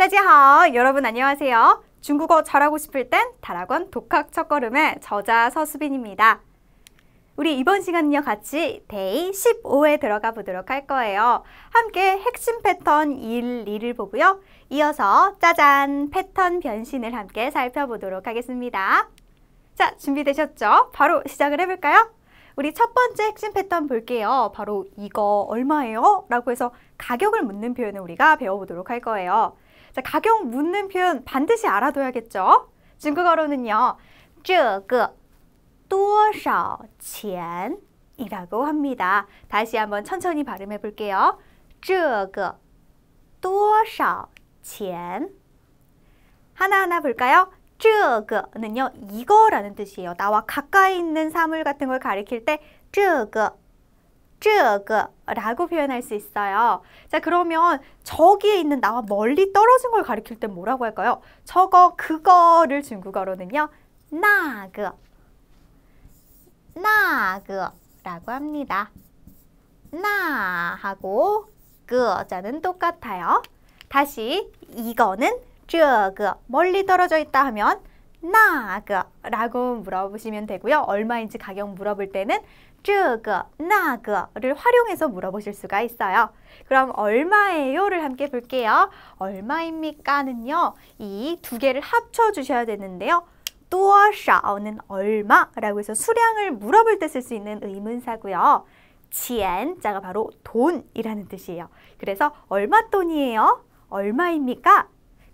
大家好, 여러분 안녕하세요. 중국어 잘하고 싶을 땐 다락원 독학 첫걸음의 저자 서수빈입니다. 우리 이번 시간은요 같이 데이 15에 들어가 보도록 할 거예요. 함께 핵심 패턴 1, 2를 보고요. 이어서 짜잔 패턴 변신을 함께 살펴보도록 하겠습니다. 자 준비되셨죠? 바로 시작을 해볼까요? 우리 첫 번째 핵심 패턴 볼게요. 바로 이거 얼마예요? 라고 해서 가격을 묻는 표현을 우리가 배워보도록 할 거예요. 자, 가격 묻는 표현 반드시 알아둬야겠죠? 중국어로는요. 这个多少钱이라고 합니다. 다시 한번 천천히 발음해 볼게요. 这个多少钱 하나하나 볼까요? 这个는요. 이거라는 뜻이에요. 나와 가까이 있는 사물 같은 걸 가리킬 때这个 저거라고 그, 표현할 수 있어요. 자, 그러면 저기에 있는 나와 멀리 떨어진 걸 가리킬 땐 뭐라고 할까요? 저거, 그거를 중국어로는요. 나그, 나그라고 합니다. 나 하고 그 자는 똑같아요. 다시 이거는 저거 그, 멀리 떨어져 있다 하면 나그라고 물어보시면 되고요. 얼마인지 가격 물어볼 때는 这그 나그를 활용해서 물어보실 수가 있어요. 그럼 얼마예요를 함께 볼게요. 얼마입니까는요. 이 두 개를 합쳐 주셔야 되는데요. 多少는 얼마라고 해서 수량을 물어볼 때 쓸 수 있는 의문사고요. 지엔 자가 바로 돈이라는 뜻이에요. 그래서 얼마 돈이에요? 얼마입니까?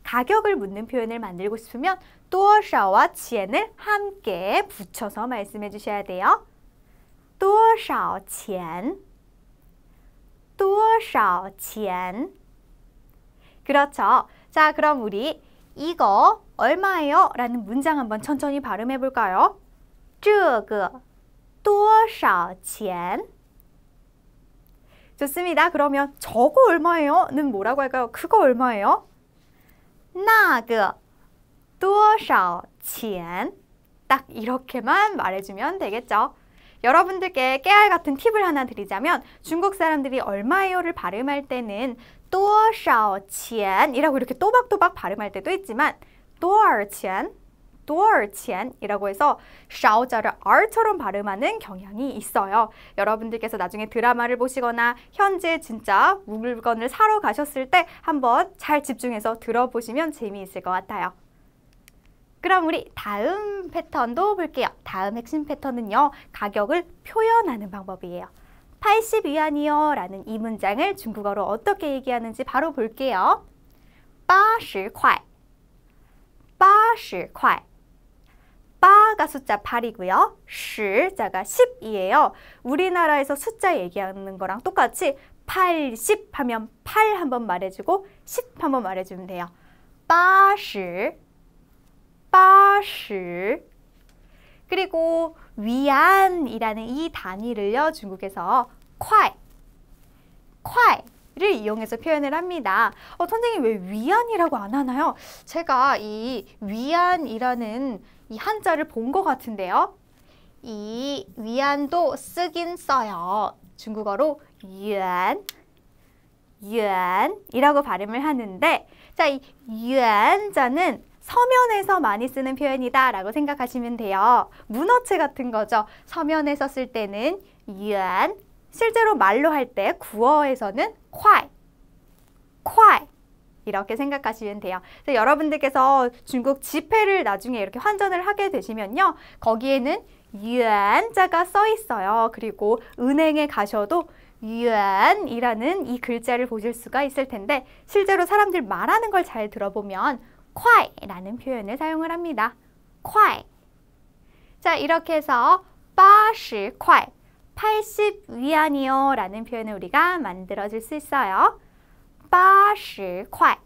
가격을 묻는 표현을 만들고 싶으면 또샤와 치엔을 함께 붙여서 말씀해 주셔야 돼요. 또샤 钱 또샤 钱 그렇죠. 자, 그럼 우리 이거 얼마예요? 라는 문장 한번 천천히 발음해 볼까요? 这个多少钱? 좋습니다. 그러면 저거 얼마예요? 는 뭐라고 할까요? 그거 얼마예요? 나그 多少钱?딱 이렇게만 말해주면 되겠죠. 여러분들께 깨알 같은 팁을 하나 드리자면 중국 사람들이 얼마예요를 발음할 때는 多少钱이라고 이렇게 또박또박 발음할 때도 있지만 多少钱 多少钱이라고 해서 少자를 r처럼 발음하는 경향이 있어요. 여러분들께서 나중에 드라마를 보시거나 현재 진짜 물건을 사러 가셨을 때 한번 잘 집중해서 들어보시면 재미있을 것 같아요. 그럼 우리 다음 패턴도 볼게요. 다음 핵심 패턴은요. 가격을 표현하는 방법이에요. 80위안이요 라는 이 문장을 중국어로 어떻게 얘기하는지 바로 볼게요. 80块 80块 8가 숫자 8이고요. 10자가 10이에요. 우리나라에서 숫자 얘기하는 거랑 똑같이 80 하면 8 한번 말해주고 10 한번 말해주면 돼요. 80 花시 그리고 위안이라는 이 단위를요 중국에서 콰이 콰이 를 이용해서 표현을 합니다. 어, 선생님 왜 위안이라고 안 하나요? 제가 이 위안이라는 이 한자를 본 것 같은데요. 이 위안도 쓰긴 써요. 중국어로 위안, 위안이라고 발음을 하는데 자, 이 위안자는 서면에서 많이 쓰는 표현이다 라고 생각하시면 돼요. 문어체 같은 거죠. 서면에서 쓸 때는 유안, 실제로 말로 할 때 구어에서는 콰이, 콰이 이렇게 생각하시면 돼요. 여러분들께서 중국 지폐를 나중에 이렇게 환전을 하게 되시면요. 거기에는 유안자가 써 있어요. 그리고 은행에 가셔도 유안이라는 이 글자를 보실 수가 있을 텐데 실제로 사람들 말하는 걸 잘 들어보면 콰이라는 표현을 사용을 합니다. 콰이. 자, 이렇게 해서 80콰이, 80위안이요 라는 표현을 우리가 만들어질 수 있어요. 80콰이.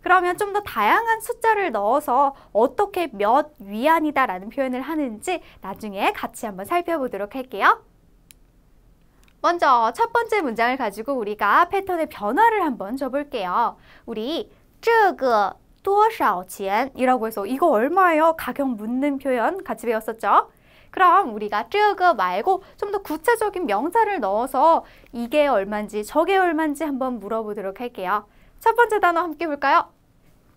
그러면 좀 더 다양한 숫자를 넣어서 어떻게 몇 위안이다 라는 표현을 하는지 나중에 같이 한번 살펴보도록 할게요. 먼저 첫 번째 문장을 가지고 우리가 패턴의 변화를 한번 줘볼게요. 우리 这个 多少钱이라고 해서 이거 얼마예요? 가격 묻는 표현 같이 배웠었죠? 그럼 우리가 这个 말고 좀 더 구체적인 명사를 넣어서 이게 얼마인지 저게 얼마인지 한번 물어보도록 할게요. 첫 번째 단어 함께 볼까요?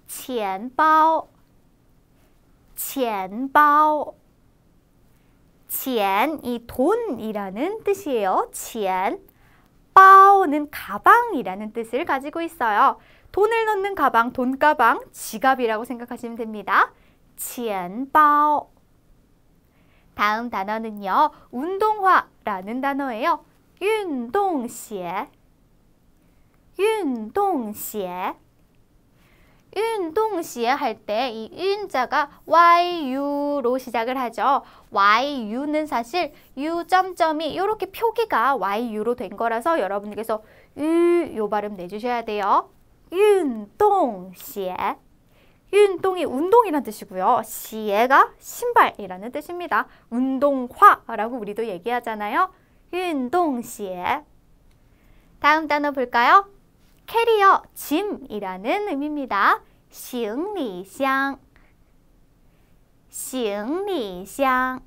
钱包钱包 钱이 돈이라는 뜻이에요. 钱 빠오는 가방이라는 뜻을 가지고 있어요. 돈을 넣는 가방, 돈가방, 지갑이라고 생각하시면 됩니다. 钱包 다음 단어는요. 운동화라는 단어예요. 运动鞋运动鞋 운동시에 할 때이 은자가 yu로 시작을 하죠. yu는 사실 u 점점이 이렇게 표기가 yu로 된 거라서 여러분께서 으요 발음 내주셔야 돼요. 운동시에 운동이 운동이란 뜻이고요. 시에가 신발이라는 뜻입니다. 운동화라고 우리도 얘기하잖아요. 운동시에 다음 단어 볼까요? 캐리어, 짐이라는 의미입니다. 行李箱行李箱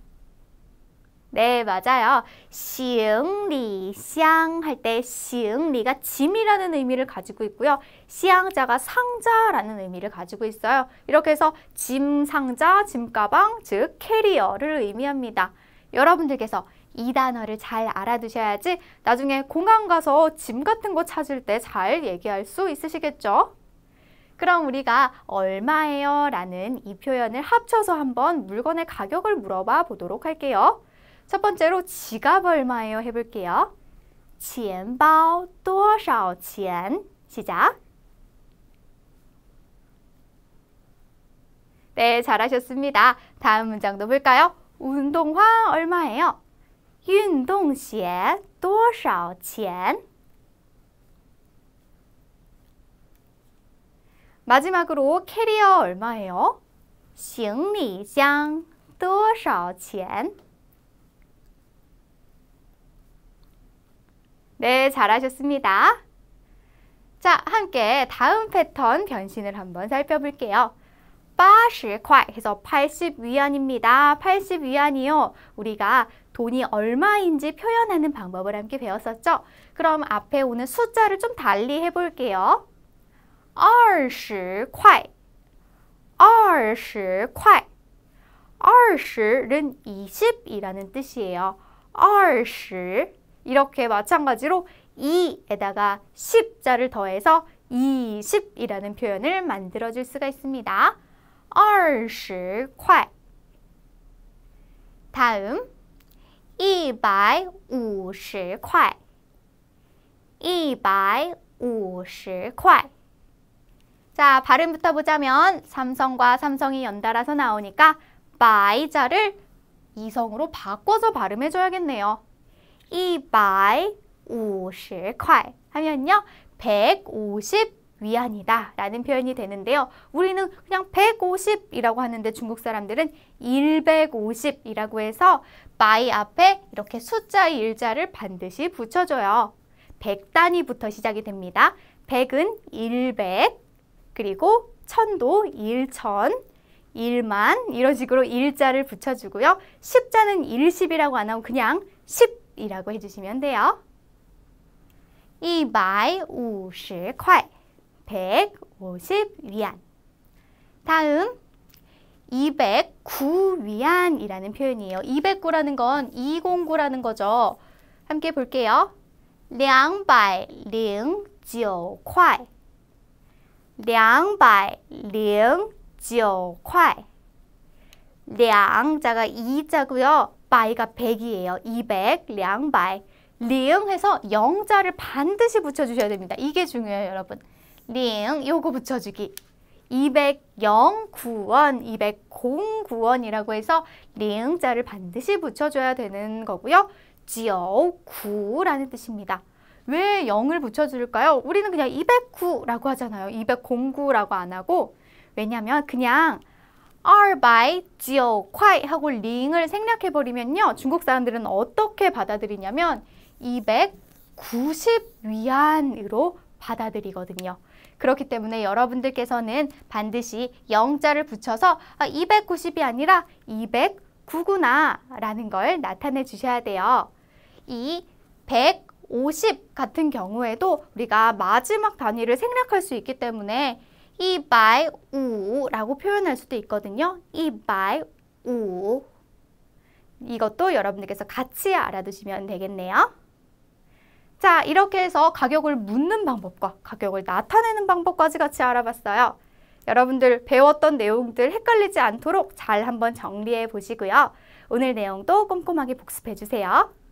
네, 맞아요. 行李箱 할때 行리가 짐이라는 의미를 가지고 있고요. 箱자가 상자라는 의미를 가지고 있어요. 이렇게 해서 짐 상자, 짐 가방, 즉 캐리어를 의미합니다. 여러분들께서 이 단어를 잘 알아두셔야지 나중에 공항 가서 짐 같은 거 찾을 때 잘 얘기할 수 있으시겠죠? 그럼 우리가 얼마예요? 라는 이 표현을 합쳐서 한번 물건의 가격을 물어봐 보도록 할게요. 첫 번째로 지갑 얼마예요? 해볼게요. 钱包多少钱? 시작! 네, 잘하셨습니다. 다음 문장도 볼까요? 운동화 얼마예요? 运动鞋多少钱？ 마지막으로 캐리어 얼마예요? 行李箱多少钱? 네, 잘하셨습니다. 자, 함께 다음 패턴 변신을 한번 살펴볼게요. 80块 해서 80위안입니다. 80위안이요. 우리가 돈이 얼마인지 표현하는 방법을 함께 배웠었죠? 그럼 앞에 오는 숫자를 좀 달리 해볼게요. 20块 20块 20은 20이라는 뜻이에요. 20 이렇게 마찬가지로 2에다가 10자를 더해서 20이라는 표현을 만들어줄 수가 있습니다. 20块. 다음 150块. 150块. 자, 발음부터 보자면 삼성과 삼성이 연달아서 나오니까 바이자를 이성으로 바꿔서 발음해 줘야겠네요. 150块 하면요. 150 위안이다 라는 표현이 되는데요. 우리는 그냥 150이라고 하는데 중국 사람들은 150이라고 해서 마이 앞에 이렇게 숫자의 일자를 반드시 붙여줘요. 100단위부터 시작이 됩니다. 100은 100, 그리고 1000도 1000, 1만 이런 식으로 일자를 붙여주고요. 10자는 10이라고 안 하고 그냥 10이라고 해주시면 돼요. 150块 150위안. 다음 209위안이라는 표현이에요. 209라는 건 209라는 거죠. 함께 볼게요. 209块. 209块. 2자가 2자고요. 바이가 100이에요. 200, 200. 리 해서 영자를 반드시 붙여주셔야 됩니다. 이게 중요해요, 여러분. 링 요거 붙여주기 209원, 209원이라고 해서 링자를 반드시 붙여줘야 되는 거고요. 지어구라는 뜻입니다. 왜 0을 붙여줄까요? 우리는 그냥 209라고 하잖아요. 209라고 안 하고 왜냐면 그냥 R by 지어 콰이 하고 링을 생략해버리면요. 중국 사람들은 어떻게 받아들이냐면 290 위안으로 받아들이거든요. 그렇기 때문에 여러분들께서는 반드시 영자를 붙여서 290이 아, 아니라 209구나 라는 걸 나타내 주셔야 돼요. 이 150 같은 경우에도 우리가 마지막 단위를 생략할 수 있기 때문에 이바이 우라고 표현할 수도 있거든요. 이바이 우 이것도 여러분들께서 같이 알아두시면 되겠네요. 자, 이렇게 해서 가격을 묻는 방법과 가격을 나타내는 방법까지 같이 알아봤어요. 여러분들 배웠던 내용들 헷갈리지 않도록 잘 한번 정리해 보시고요. 오늘 내용도 꼼꼼하게 복습해 주세요.